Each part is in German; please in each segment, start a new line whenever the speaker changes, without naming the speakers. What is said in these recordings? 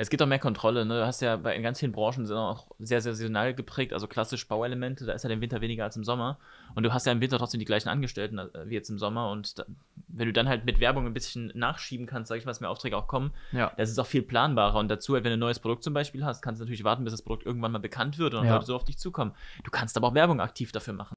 Es gibt auch mehr Kontrolle. Ne? Du hast ja bei, in ganz vielen Branchen sind auch sehr, sehr saisonal geprägt, also klassisch Bauelemente. Da ist ja im Winter weniger als im Sommer. Und du hast ja im Winter trotzdem die gleichen Angestellten äh, wie jetzt im Sommer. Und da, wenn du dann halt mit Werbung ein bisschen nachschieben kannst, sag ich mal, dass mehr Aufträge auch kommen, ja. das ist auch viel planbarer. Und dazu, wenn du ein neues Produkt zum Beispiel hast, kannst du natürlich warten, bis das Produkt irgendwann mal bekannt wird und ja. Leute so auf dich zukommen. Du kannst
aber auch Werbung aktiv dafür machen.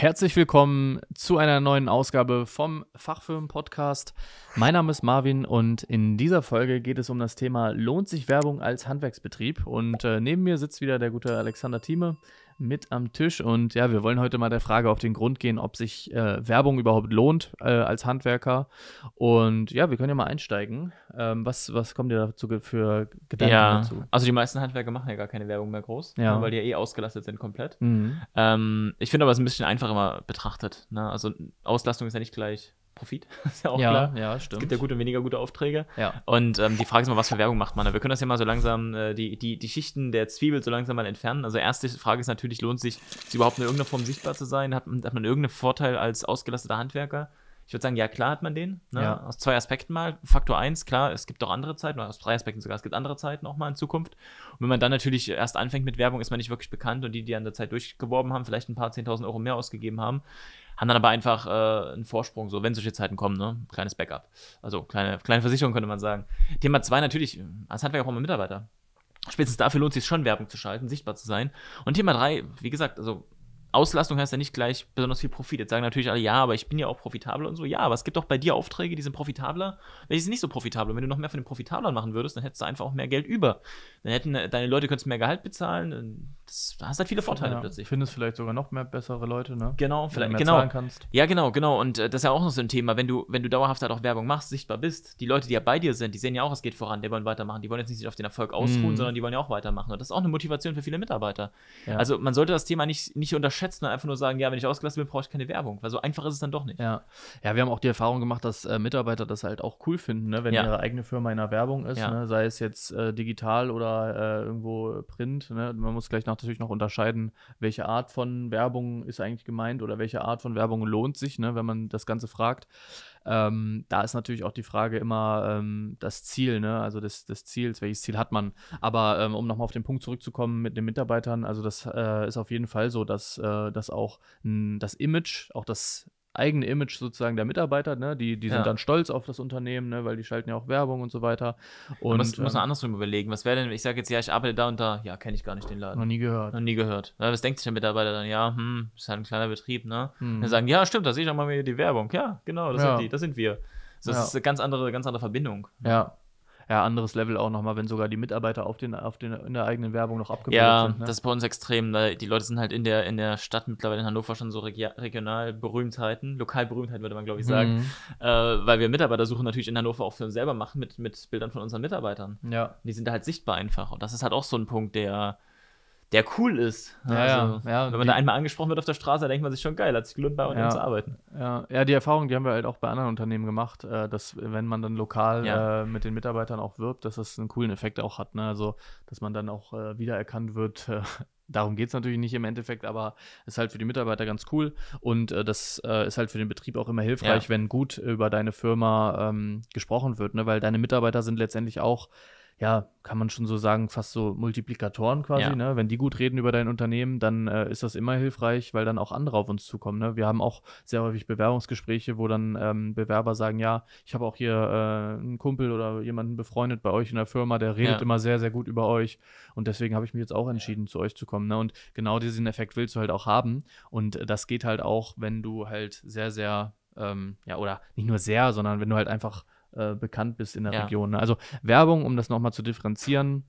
Herzlich willkommen zu einer neuen Ausgabe vom fachfirmen podcast Mein Name ist Marvin und in dieser Folge geht es um das Thema Lohnt sich Werbung als Handwerksbetrieb? Und äh, neben mir sitzt wieder der gute Alexander Thieme mit am Tisch. Und ja, wir wollen heute mal der Frage auf den Grund gehen, ob sich äh, Werbung überhaupt lohnt äh, als Handwerker. Und ja, wir können ja mal einsteigen. Ähm, was, was kommt dir dazu für Gedanken ja, dazu? Also die
meisten Handwerker machen ja gar keine Werbung mehr groß, ja. Ne, weil die ja eh ausgelastet sind komplett. Mhm. Ähm, ich finde aber es ein bisschen einfacher immer betrachtet. Ne? Also Auslastung ist ja nicht gleich Profit, ist ja auch ja, klar. Ja, stimmt. Es gibt ja gute und weniger gute Aufträge. Ja. Und ähm, die Frage ist mal, was für Werbung macht man? Wir können das ja mal so langsam, äh, die, die, die Schichten der Zwiebel so langsam mal entfernen. Also erste Frage ist natürlich, lohnt sich, sie überhaupt in irgendeiner Form sichtbar zu sein? Hat, hat man irgendeinen Vorteil als ausgelasteter Handwerker? ich würde sagen, ja, klar hat man den. Ne? Ja. Aus zwei Aspekten mal. Faktor eins, klar, es gibt auch andere Zeiten, aus drei Aspekten sogar, es gibt andere Zeiten auch mal in Zukunft. Und wenn man dann natürlich erst anfängt mit Werbung, ist man nicht wirklich bekannt und die, die an der Zeit durchgeworben haben, vielleicht ein paar 10.000 Euro mehr ausgegeben haben, haben dann aber einfach äh, einen Vorsprung, so wenn solche Zeiten kommen, ne? Kleines Backup. Also kleine, kleine Versicherung könnte man sagen. Thema zwei natürlich, als Handwerk auch immer Mitarbeiter. Spätestens dafür lohnt es sich schon, Werbung zu schalten, sichtbar zu sein. Und Thema drei, wie gesagt, also Auslastung heißt ja nicht gleich besonders viel Profit. Jetzt sagen natürlich alle, ja, aber ich bin ja auch profitabel und so. Ja, aber es gibt auch bei dir Aufträge, die sind profitabler, welche sind nicht so profitabel. Und wenn du noch mehr von den Profitablern machen würdest, dann hättest du einfach auch mehr Geld über. Dann hätten äh, deine Leute könntest mehr Gehalt bezahlen. Äh, das hast du halt viele Vorteile ja,
plötzlich. Findest vielleicht sogar noch mehr bessere Leute, ne? Genau, vielleicht wenn du mehr genau. Zahlen kannst.
Ja, genau, genau. Und äh, das ist ja auch noch so ein Thema, wenn du, wenn du dauerhaft halt auch Werbung machst, sichtbar bist, die Leute, die ja bei dir sind, die sehen ja auch, es geht voran, die wollen weitermachen. Die wollen jetzt nicht sich auf den Erfolg ausruhen, mm. sondern die wollen ja auch weitermachen. Und das ist auch eine Motivation für viele Mitarbeiter. Ja. Also man sollte das Thema nicht, nicht unterschätzen schätzen und einfach nur sagen,
ja, wenn ich ausgelassen bin, brauche ich keine Werbung. Weil so einfach ist es dann doch nicht. Ja, ja wir haben auch die Erfahrung gemacht, dass äh, Mitarbeiter das halt auch cool finden, ne? wenn ja. ihre eigene Firma in der Werbung ist, ja. ne? sei es jetzt äh, digital oder äh, irgendwo Print. Ne? Man muss gleich natürlich noch unterscheiden, welche Art von Werbung ist eigentlich gemeint oder welche Art von Werbung lohnt sich, ne? wenn man das Ganze fragt. Ähm, da ist natürlich auch die Frage immer ähm, das Ziel, ne? also des, des Ziels, welches Ziel hat man. Aber ähm, um nochmal auf den Punkt zurückzukommen mit den Mitarbeitern, also das äh, ist auf jeden Fall so, dass äh, äh, dass auch mh, das Image, auch das eigene Image sozusagen der Mitarbeiter, ne? die, die sind ja. dann stolz auf das Unternehmen, ne? weil die schalten ja auch Werbung und so weiter. Und muss, ähm, muss man
andersrum überlegen, was wäre denn, ich sage jetzt, ja, ich arbeite da und da, ja, kenne ich gar nicht den Laden. Noch nie gehört. Noch nie gehört. Ja, was denkt sich der Mitarbeiter dann? Ja, hm, ist halt ein kleiner Betrieb, ne? Hm. Dann sagen, ja, stimmt, da sehe ich auch mal wieder die Werbung. Ja, genau, das ja. sind die, das sind wir. das ja. ist eine
ganz andere, ganz andere Verbindung. Ja, ja, anderes Level auch nochmal, wenn sogar die Mitarbeiter auf den, auf den, in der eigenen Werbung noch abgebildet ja, sind. Ja, ne? das
ist bei uns extrem. Weil die Leute sind halt in der, in der Stadt mittlerweile in Hannover schon so regi regional Berühmtheiten, lokal Berühmtheiten würde man glaube ich sagen, mhm. äh, weil wir Mitarbeitersuche natürlich in Hannover auch für uns selber machen mit, mit Bildern von unseren Mitarbeitern. Ja. die sind da halt sichtbar einfach. Und das ist halt auch so ein Punkt, der der cool ist. Ja, also, ja, ja, Wenn man da einmal angesprochen wird auf der Straße, denkt man sich schon geil, hat sich gelohnt, bei uns ja, zu
arbeiten. Ja. ja, die Erfahrung, die haben wir halt auch bei anderen Unternehmen gemacht, äh, dass wenn man dann lokal ja. Äh, mit den Mitarbeitern auch wirbt, dass das einen coolen Effekt auch hat. Ne? Also, dass man dann auch äh, wiedererkannt wird. Darum geht es natürlich nicht im Endeffekt, aber ist halt für die Mitarbeiter ganz cool. Und äh, das äh, ist halt für den Betrieb auch immer hilfreich, ja. wenn gut über deine Firma ähm, gesprochen wird, ne? weil deine Mitarbeiter sind letztendlich auch ja, kann man schon so sagen, fast so Multiplikatoren quasi. Ja. Ne? Wenn die gut reden über dein Unternehmen, dann äh, ist das immer hilfreich, weil dann auch andere auf uns zukommen. Ne? Wir haben auch sehr häufig Bewerbungsgespräche, wo dann ähm, Bewerber sagen, ja, ich habe auch hier äh, einen Kumpel oder jemanden befreundet bei euch in der Firma, der redet ja. immer sehr, sehr gut über euch. Und deswegen habe ich mich jetzt auch entschieden, ja. zu euch zu kommen. Ne? Und genau diesen Effekt willst du halt auch haben. Und äh, das geht halt auch, wenn du halt sehr, sehr, ähm, ja, oder nicht nur sehr, sondern wenn du halt einfach äh, bekannt bist in der ja. Region. Ne? Also Werbung, um das nochmal zu differenzieren,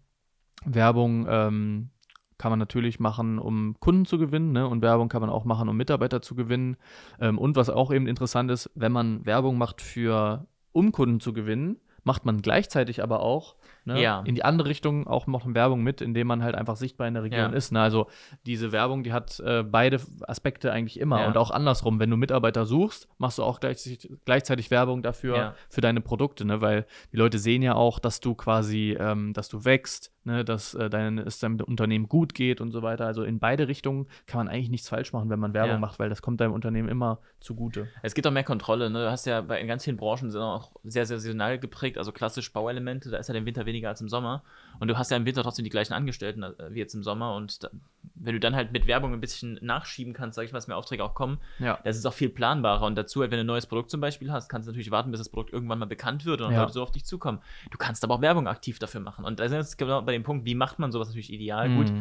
Werbung ähm, kann man natürlich machen, um Kunden zu gewinnen ne? und Werbung kann man auch machen, um Mitarbeiter zu gewinnen. Ähm, und was auch eben interessant ist, wenn man Werbung macht für um Kunden zu gewinnen, macht man gleichzeitig aber auch ne, ja. in die andere Richtung auch noch Werbung mit, indem man halt einfach sichtbar in der Region ja. ist. Ne? Also diese Werbung, die hat äh, beide Aspekte eigentlich immer ja. und auch andersrum. Wenn du Mitarbeiter suchst, machst du auch gleichzeitig, gleichzeitig Werbung dafür für deine Produkte, ne? weil die Leute sehen ja auch, dass du quasi, ähm, dass du wächst, ne? dass äh, dein, es deinem Unternehmen gut geht und so weiter. Also in beide Richtungen kann man eigentlich nichts falsch machen, wenn man Werbung macht, weil das kommt deinem Unternehmen immer zugute.
Es gibt auch mehr Kontrolle. Ne? Du hast ja bei, in ganz vielen Branchen sind auch sehr, sehr saisonal geprägt gekriegt, also klassisch Bauelemente, da ist ja im Winter weniger als im Sommer. Und du hast ja im Winter trotzdem die gleichen Angestellten äh, wie jetzt im Sommer. Und da, wenn du dann halt mit Werbung ein bisschen nachschieben kannst, sag ich mal, dass mehr Aufträge auch kommen, ja. das ist auch viel planbarer. Und dazu, wenn du ein neues Produkt zum Beispiel hast, kannst du natürlich warten, bis das Produkt irgendwann mal bekannt wird und ja. Leute so auf dich zukommen. Du kannst aber auch Werbung aktiv dafür machen. Und da sind wir jetzt genau bei dem Punkt, wie macht man sowas natürlich ideal mhm. gut.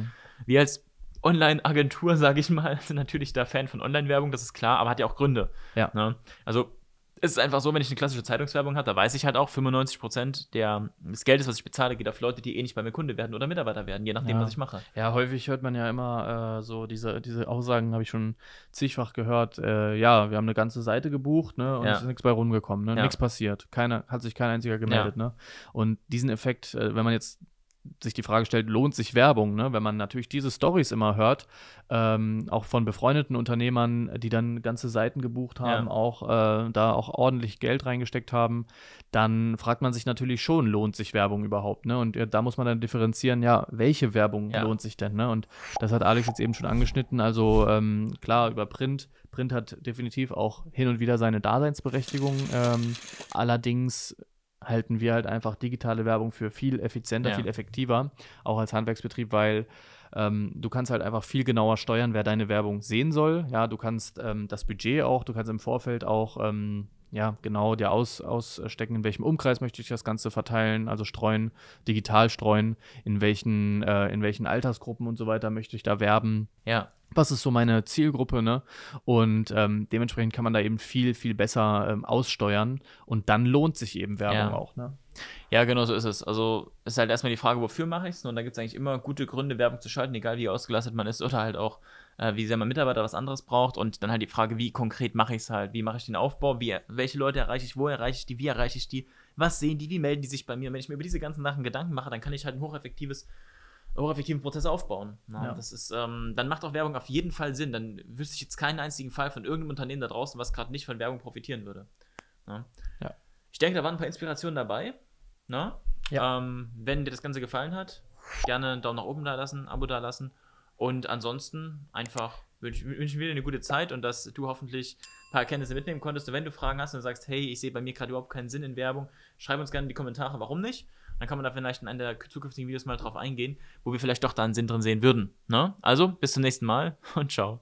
Wir als Online-Agentur, sage ich mal, sind natürlich da Fan von Online-Werbung, das ist klar, aber hat ja auch Gründe. Ja. Ne? Also es ist einfach so, wenn ich eine klassische Zeitungswerbung habe, da weiß ich halt auch, 95% der, des Geldes, was ich bezahle, geht auf Leute, die eh nicht bei mir Kunde werden oder Mitarbeiter
werden, je nachdem, ja. was ich mache. Ja, häufig hört man ja immer äh, so diese, diese Aussagen, habe ich schon zigfach gehört. Äh, ja, wir haben eine ganze Seite gebucht ne, und ja. es ist nichts bei rumgekommen, ne? Ja. nichts passiert. Keiner, hat sich kein einziger gemeldet. Ne? Und diesen Effekt, äh, wenn man jetzt sich die Frage stellt, lohnt sich Werbung? Ne? Wenn man natürlich diese Stories immer hört, ähm, auch von befreundeten Unternehmern, die dann ganze Seiten gebucht haben, ja. auch äh, da auch ordentlich Geld reingesteckt haben, dann fragt man sich natürlich schon, lohnt sich Werbung überhaupt? Ne? Und ja, äh, da muss man dann differenzieren, ja, welche Werbung ja. lohnt sich denn? Ne? Und das hat Alex jetzt eben schon angeschnitten. Also ähm, klar, über Print. Print hat definitiv auch hin und wieder seine Daseinsberechtigung. Ähm, allerdings halten wir halt einfach digitale Werbung für viel effizienter, ja. viel effektiver, auch als Handwerksbetrieb, weil ähm, du kannst halt einfach viel genauer steuern, wer deine Werbung sehen soll. Ja, du kannst ähm, das Budget auch, du kannst im Vorfeld auch ähm, ja, genau dir aus, ausstecken, in welchem Umkreis möchte ich das Ganze verteilen, also streuen, digital streuen, in welchen, äh, in welchen Altersgruppen und so weiter möchte ich da werben. Ja was ist so meine Zielgruppe, ne? Und ähm, dementsprechend kann man da eben viel, viel besser ähm, aussteuern und dann lohnt sich eben Werbung ja. auch, ne?
Ja, genau so ist es. Also ist halt erstmal die Frage, wofür mache ich es? Und da gibt es eigentlich immer gute Gründe, Werbung zu schalten, egal wie ausgelastet man ist oder halt auch, äh, wie sehr mein Mitarbeiter was anderes braucht. Und dann halt die Frage, wie konkret mache ich es halt? Wie mache ich den Aufbau? Wie, welche Leute erreiche ich? Wo erreiche ich die? Wie erreiche ich die? Was sehen die? Wie melden die sich bei mir? Und wenn ich mir über diese ganzen Sachen Gedanken mache, dann kann ich halt ein hocheffektives eure effektiven Prozesse aufbauen. ja. das ist, ähm, dann macht auch Werbung auf jeden Fall Sinn. Dann wüsste ich jetzt keinen einzigen Fall von irgendeinem Unternehmen da draußen, was gerade nicht von Werbung profitieren würde. Ja. Ich denke, da waren ein paar Inspirationen dabei. Ja. Ähm, wenn dir das Ganze gefallen hat, gerne einen Daumen nach oben da lassen, Abo da lassen. Und ansonsten einfach wünschen wünsch wir dir eine gute Zeit und dass du hoffentlich ein paar Erkenntnisse mitnehmen konntest. Und wenn du Fragen hast und sagst, hey, ich sehe bei mir gerade überhaupt keinen Sinn in Werbung, schreib uns gerne in die Kommentare, warum nicht. Dann kann man da vielleicht in einem der zukünftigen Videos mal drauf eingehen, wo wir vielleicht doch da einen Sinn drin sehen würden. Ne? Also, bis zum nächsten Mal und ciao.